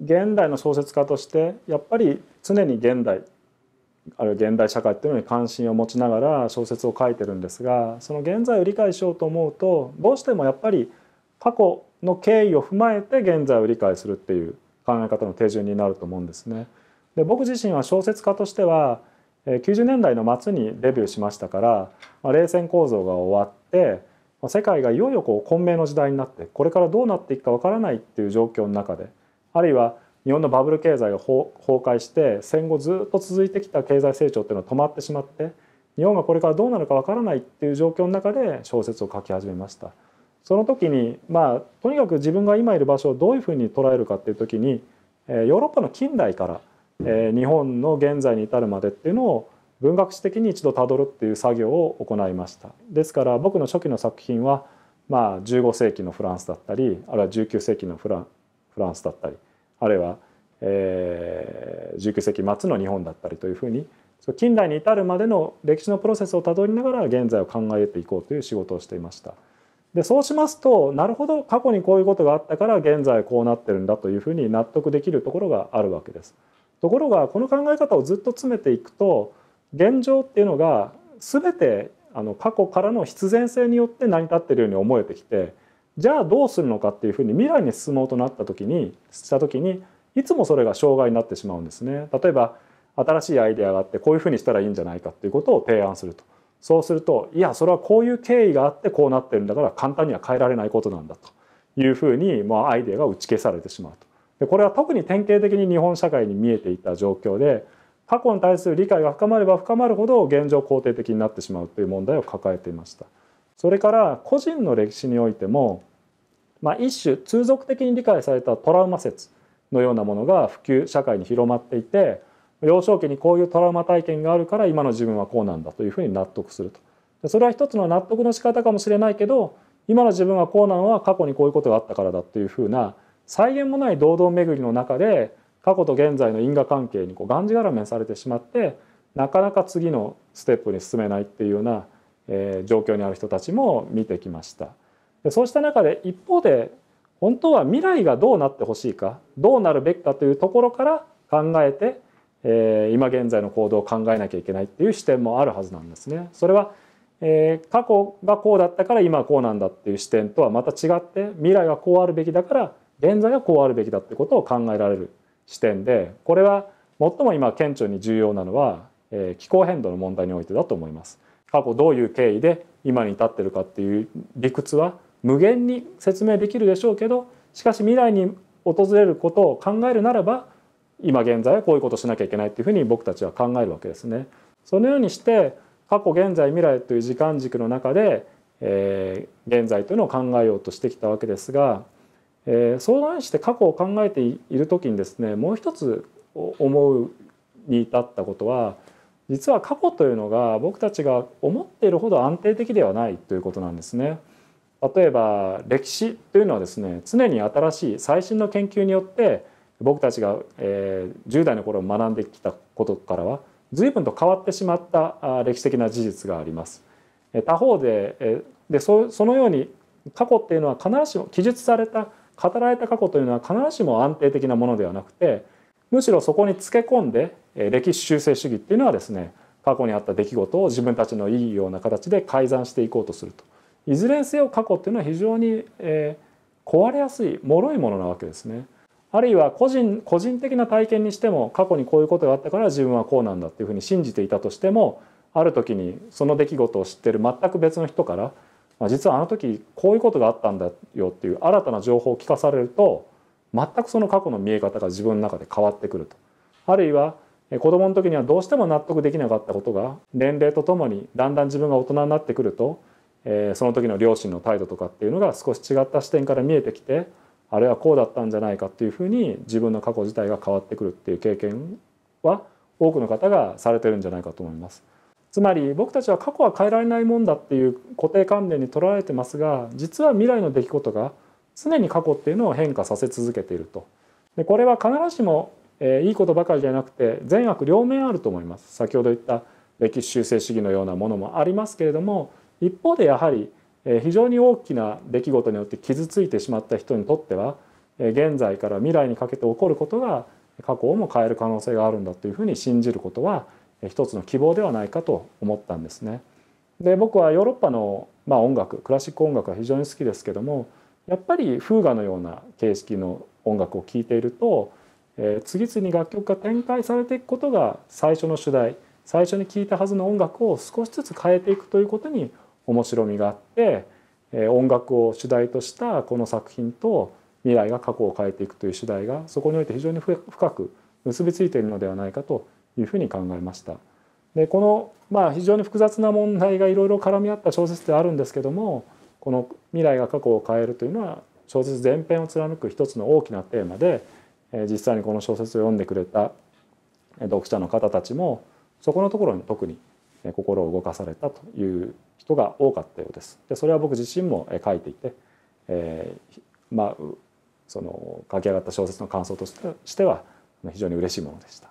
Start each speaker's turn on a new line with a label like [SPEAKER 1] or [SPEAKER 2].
[SPEAKER 1] 現代の小説家としてやっぱり常に現代あるいは現代社会っていうのに関心を持ちながら小説を書いてるんですがその現在を理解しようと思うとどうしてもやっぱり過去の経緯を踏まえて現在を理解するっていう考え方の手順になると思うんですね。で僕自身は小説家としては90年代の末にデビューしましたから、まあ、冷戦構造が終わって世界がいよいよこう混迷の時代になってこれからどうなっていくかわからないっていう状況の中であるいは日本のバブル経済が崩壊して戦後ずっと続いてきた経済成長っていうのは止まってしまって日本がこれからどうなるかわからないっていう状況の中で小説を書き始めましたその時にまあとにかく自分が今いる場所をどういうふうに捉えるかっていう時にヨーロッパの近代から日本の現在に至るまでっていうのを文学史的に一度たどるっていう作業を行いましたですから僕の初期の作品はまあ15世紀のフランスだったりあるいは19世紀のフランスだったりあるいは、えー、19世紀末の日本だったりというふうに近代に至るまでの歴史のプロセスをたどりながら現在を考えていこうという仕事をしていました。でそうしますとなるほど過去にこういうことがあったから現在こうなってるんだというふうに納得できるところがあるわけです。ところがこの考え方をずっと詰めていくと現状っていうのが全てあの過去からの必然性によって成り立っているように思えてきてじゃあどうするのかっていうふうに未来に進もうとなった時にした時にいつもそれが障害になってしまうんですね。例えば新しいアイデアがあってこういうふうにしたらいいんじゃないかっていうことを提案するとそうするといやそれはこういう経緯があってこうなってるんだから簡単には変えられないことなんだというふうに、まあ、アイデアが打ち消されてしまうとでこれは特に典型的に日本社会に見えていた状況で過去に対する理解が深まれば深まるほど現状肯定的になってしまうという問題を抱えていました。それから個人の歴史においてもまあ、一種通俗的に理解されたトラウマ説のようなものが普及社会に広まっていて幼少期にこういうトラウマ体験があるから今の自分はこうなんだというふうに納得するとそれは一つの納得の仕方かもしれないけど今の自分はこうなのは過去にこういうことがあったからだというふうな再現もない堂々巡りの中で過去と現在の因果関係にこうがんじがらめされてしまってなかなか次のステップに進めないっていうような、えー、状況にある人たちも見てきました。そうした中で一方で本当は未来がどうなってほしいかどうなるべきかというところから考えて、え今現在の行動を考えなきゃいけないっていう視点もあるはずなんですね。それは、え過去がこうだったから今はこうなんだっていう視点とはまた違って未来はこうあるべきだから現在はこうあるべきだってことを考えられる視点でこれは最も今顕著に重要なのは、え気候変動の問題においてだと思います。過去どういう経緯で今に至ってるかっていう理屈は無限に説明できるでしょうけどしかし未来に訪れることを考えるならば今現在はこういうことしなきゃいけないというふうに僕たちは考えるわけですね。そのようにして過去現在未来という時間軸の中で、えー、現在というのを考えようとしてきたわけですが、えー、相談して過去を考えている時にですねもう一つ思うに至ったことは実は過去というのが僕たちが思っているほど安定的ではないということなんですね。例えば歴史というのはですね常に新しい最新の研究によって僕たちが、えー、10代の頃学んできたことからは随分と変わってしまった歴史的な事実があります。他方ででそのように過去っていうのは必ずしも記述された語られた過去というのは必ずしも安定的なものではなくてむしろそこにつけ込んで歴史修正主義っていうのはですね過去にあった出来事を自分たちのいいような形で改ざんしていこうとすると。いずれにせよ過去っていうのは非常に、えー、壊れやすい脆いものなわけですね。あるいは個人個人的な体験にしても過去にこういうことがあったから自分はこうなんだっていうふうに信じていたとしてもある時にその出来事を知ってる全く別の人から、まあ、実はあの時こういうことがあったんだよっていう新たな情報を聞かされると全くその過去の見え方が自分の中で変わってくると。あるいは子供の時にはどうしても納得できなかったことが年齢とともにだんだん自分が大人になってくるとえその時の両親の態度とかっていうのが少し違った視点から見えてきてあれはこうだったんじゃないかっていうふうに自分の過去自体が変わってくるっていう経験は多くの方がされてるんじゃないかと思います。つまり僕たちは過去は変えられないもんだっていう固定観念にとらわれてますが実は未来の出来事が常に過去っていうのを変化させ続けていると。でこれは必ずしも、えー、いいことばかりじゃなくて善悪両面あると思います。先ほど言った歴史修正主義のようなものもありますけれども一方でやはり非常に大きな出来事によって傷ついてしまった人にとっては現在から未来にかけて起こることが過去をも変える可能性があるんだというふうに信じることは一つの希望ではないかと思ったんですね。で僕はヨーロッパの、まあ、音楽クラシック音楽は非常に好きですけどもやっぱりフーガのような形式の音楽を聴いていると、えー、次々に楽曲が展開されていくことが最初の主題最初に聴いたはずの音楽を少しずつ変えていくということに面白みがあって、え音楽を主題としたこの作品と未来が過去を変えていくという主題がそこにおいて非常に深く結びついているのではないかというふうに考えました。でこの、まあ、非常に複雑な問題がいろいろ絡み合った小説であるんですけどもこの「未来が過去を変える」というのは小説全編を貫く一つの大きなテーマで、え実際にこの小説を読んでくれた読者の方たちもそこのところに特にね、心を動かされたという人が多かったようです。でそれは僕自身も書いていて、えー、まあその書き上がった小説の感想としては非常に嬉しいものでした。